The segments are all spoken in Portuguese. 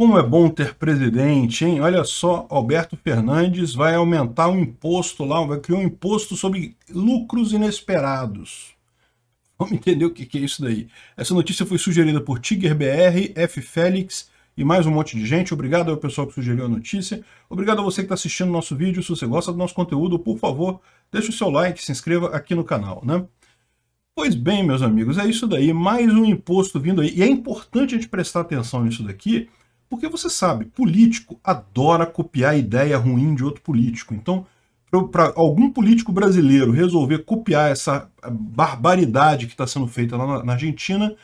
Como é bom ter presidente, hein? Olha só, Alberto Fernandes vai aumentar o um imposto lá, vai criar um imposto sobre lucros inesperados. Vamos entender o que é isso daí. Essa notícia foi sugerida por TigerBR, F. Félix e mais um monte de gente. Obrigado ao pessoal que sugeriu a notícia. Obrigado a você que está assistindo nosso vídeo. Se você gosta do nosso conteúdo, por favor, deixe o seu like, se inscreva aqui no canal, né? Pois bem, meus amigos, é isso daí. Mais um imposto vindo aí. E é importante a gente prestar atenção nisso daqui, porque você sabe, político adora copiar ideia ruim de outro político. Então, para algum político brasileiro resolver copiar essa barbaridade que está sendo feita lá na, Argentina,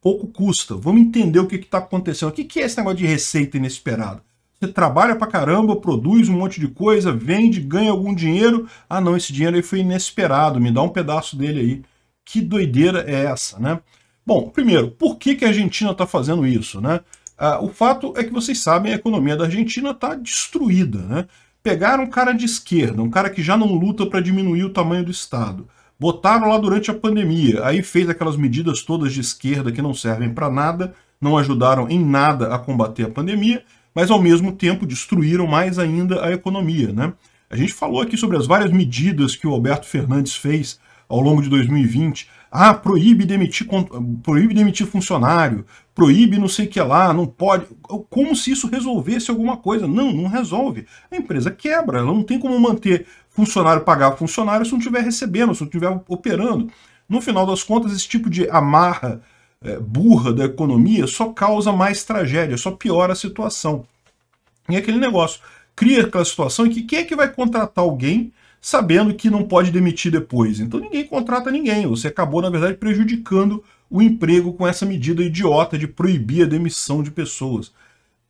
pouco custa. Vamos entender o que está acontecendo. O que, que é esse negócio de receita inesperada? Você trabalha pra caramba, produz um monte de coisa, vende, ganha algum dinheiro. Ah, não, esse dinheiro aí foi inesperado, me dá um pedaço dele aí. Que doideira é essa, né? Bom, primeiro, por que, que a Argentina está fazendo isso, né? Ah, o fato é que vocês sabem, a economia da Argentina está destruída. Né? Pegaram um cara de esquerda, um cara que já não luta para diminuir o tamanho do Estado. Botaram lá durante a pandemia, aí fez aquelas medidas todas de esquerda que não servem para nada, não ajudaram em nada a combater a pandemia, mas ao mesmo tempo destruíram mais ainda a economia. Né? A gente falou aqui sobre as várias medidas que o Alberto Fernandes fez ao longo de 2020 ah, proíbe demitir, proíbe demitir funcionário, proíbe não sei o que lá, não pode. Como se isso resolvesse alguma coisa. Não, não resolve. A empresa quebra, ela não tem como manter funcionário pagar funcionário se não estiver recebendo, se não estiver operando. No final das contas, esse tipo de amarra é, burra da economia só causa mais tragédia, só piora a situação. E é aquele negócio, cria aquela situação em que quem é que vai contratar alguém sabendo que não pode demitir depois. Então ninguém contrata ninguém. Você acabou, na verdade, prejudicando o emprego com essa medida idiota de proibir a demissão de pessoas.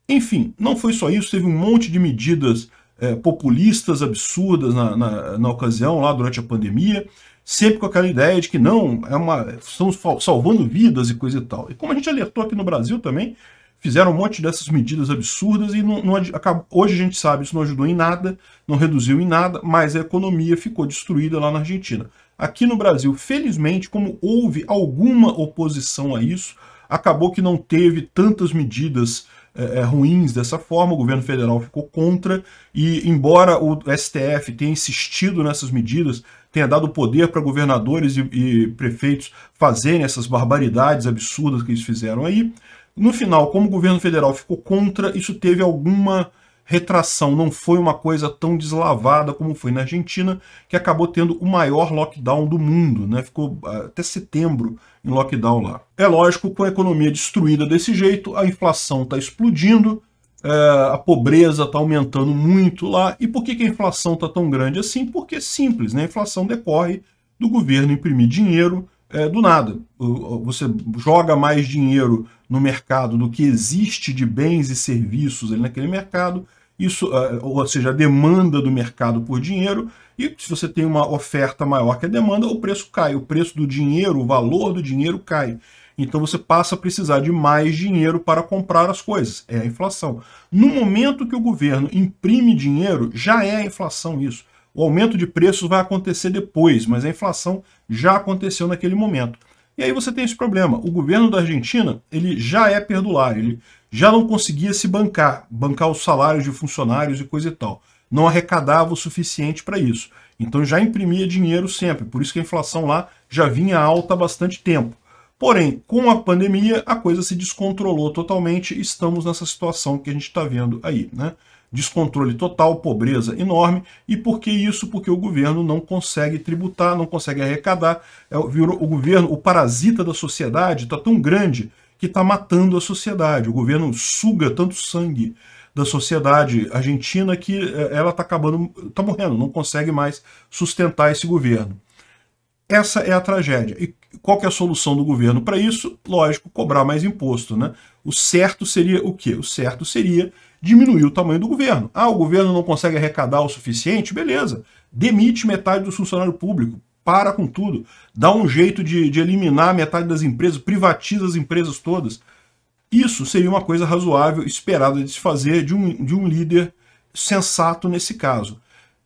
Enfim, não foi só isso, teve um monte de medidas é, populistas absurdas na, na, na, ocasião, lá durante a pandemia, sempre com aquela ideia de que não, é uma, estamos salvando vidas e coisa e tal. E como a gente alertou aqui no Brasil também, fizeram um monte dessas medidas absurdas e não, não acabou, hoje a gente sabe isso não ajudou em nada, não reduziu em nada, mas a economia ficou destruída lá na Argentina. Aqui no Brasil, felizmente, como houve alguma oposição a isso, acabou que não teve tantas medidas é, é ruins dessa forma, o governo federal ficou contra, e embora o STF tenha insistido nessas medidas, tenha dado poder para governadores e, e prefeitos fazerem essas barbaridades absurdas que eles fizeram aí, no final, como o governo federal ficou contra, isso teve alguma retração, não foi uma coisa tão deslavada como foi na Argentina, que acabou tendo o maior lockdown do mundo, né? ficou ah, até setembro em lockdown lá. É lógico, com a economia destruída desse jeito, a inflação está explodindo, é, a pobreza está aumentando muito lá. E por que, que a inflação está tão grande assim? Porque é simples, né? a inflação decorre do governo imprimir dinheiro é, do nada. Você joga mais dinheiro no mercado do que existe de bens e serviços ali naquele mercado, isso, ah, ou seja, a demanda do mercado por dinheiro, e se você tem uma oferta maior que a demanda, o preço cai, o preço do dinheiro, o valor do dinheiro cai. Então você passa a precisar de mais dinheiro para comprar as coisas. É a inflação. No momento que o governo imprime dinheiro, já é a inflação isso. O aumento de preços vai acontecer depois, mas a inflação já aconteceu naquele momento. E aí você tem esse problema. O governo da Argentina ele já é perdulário, ele já não conseguia se bancar, bancar os salários de funcionários e coisa e tal. Não arrecadava o suficiente para isso. Então já imprimia dinheiro sempre, por isso que a inflação lá já vinha alta há bastante tempo. Porém, com a pandemia, a coisa se descontrolou totalmente e estamos nessa situação que a gente está vendo aí. Né? descontrole total, pobreza enorme. E por que isso? Porque o governo não consegue tributar, não consegue arrecadar. É, virou, o governo, o parasita da sociedade, está tão grande que está matando a sociedade. O governo suga tanto sangue da sociedade argentina que é, ela está acabando, está morrendo, não consegue mais sustentar esse governo. Essa é a tragédia. E qual é a solução do governo para isso? Lógico, cobrar mais imposto. Né? O certo seria o quê? O certo seria diminuir o tamanho do governo. Ah, o governo não consegue arrecadar o suficiente? Beleza, demite metade do funcionário público, para com tudo, dá um jeito de, de eliminar metade das empresas, privatiza as empresas todas. Isso seria uma coisa razoável, esperada de se fazer de um, de um líder sensato nesse caso.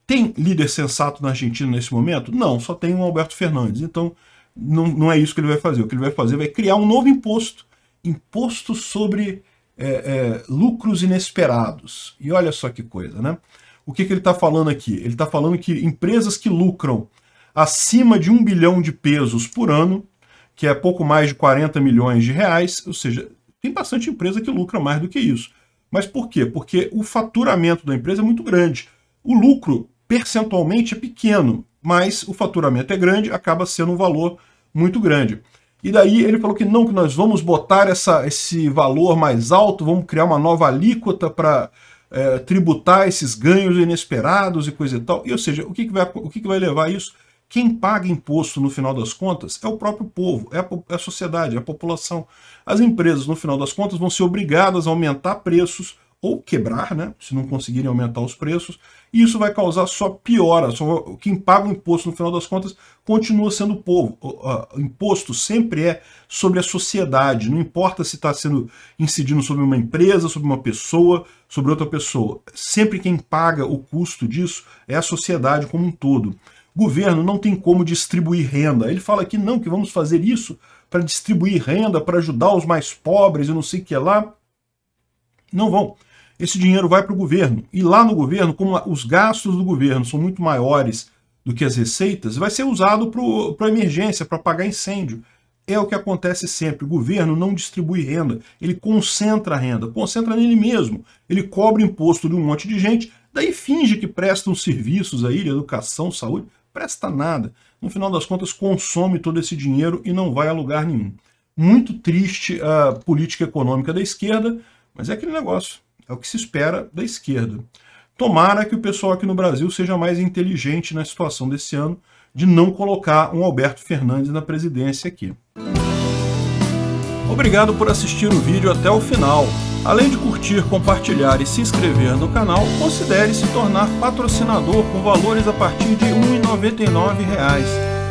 Tem líder sensato na Argentina nesse momento? Não, só tem um Alberto Fernandes. Então, não, não é isso que ele vai fazer. O que ele vai fazer vai criar um novo imposto. Imposto sobre é, é, lucros inesperados. E olha só que coisa, né? O que, que ele está falando aqui? Ele está falando que empresas que lucram acima de um bilhão de pesos por ano, que é pouco mais de 40 milhões de reais, ou seja, tem bastante empresa que lucra mais do que isso. Mas por quê? Porque o faturamento da empresa é muito grande. O lucro, percentualmente, é pequeno, mas o faturamento é grande, acaba sendo um valor muito grande. E daí ele falou que não, que nós vamos botar essa, esse valor mais alto, vamos criar uma nova alíquota para é, tributar esses ganhos inesperados e coisa e tal. E, ou seja, o que, que vai, o que, que vai levar a isso? Quem paga imposto no final das contas é o próprio povo, é a, é a sociedade, é a população. As empresas, no final das contas, vão ser obrigadas a aumentar preços ou quebrar, né, se não conseguirem aumentar os preços, e isso vai causar só piora. Só quem paga o imposto no final das contas continua sendo o povo. O, imposto sempre é sobre a sociedade, não importa se está sendo incidindo sobre uma empresa, sobre uma pessoa, sobre outra pessoa. Sempre quem paga o custo disso é a sociedade como um todo. Governo não tem como distribuir renda. Ele fala que não, que vamos fazer isso para distribuir renda, para ajudar os mais pobres e não sei o que lá. Não vão esse dinheiro vai para o governo. E lá no governo, como os gastos do governo são muito maiores do que as receitas, vai ser usado para emergência, para pagar incêndio. É o que acontece sempre. O governo não distribui renda, ele concentra a renda, concentra nele mesmo. Ele cobra imposto de um monte de gente, daí finge que prestam serviços aí, de educação, saúde, presta nada. No final das contas, consome todo esse dinheiro e não vai a lugar nenhum. Muito triste a política econômica da esquerda, mas é aquele negócio. É o que se espera da esquerda. Tomara que o pessoal aqui no Brasil seja mais inteligente na situação desse ano de não colocar um Alberto Fernandes na presidência aqui. Obrigado por assistir o vídeo até o final. Além de curtir, compartilhar e se inscrever no canal, considere se tornar patrocinador com valores a partir de R$ 1,99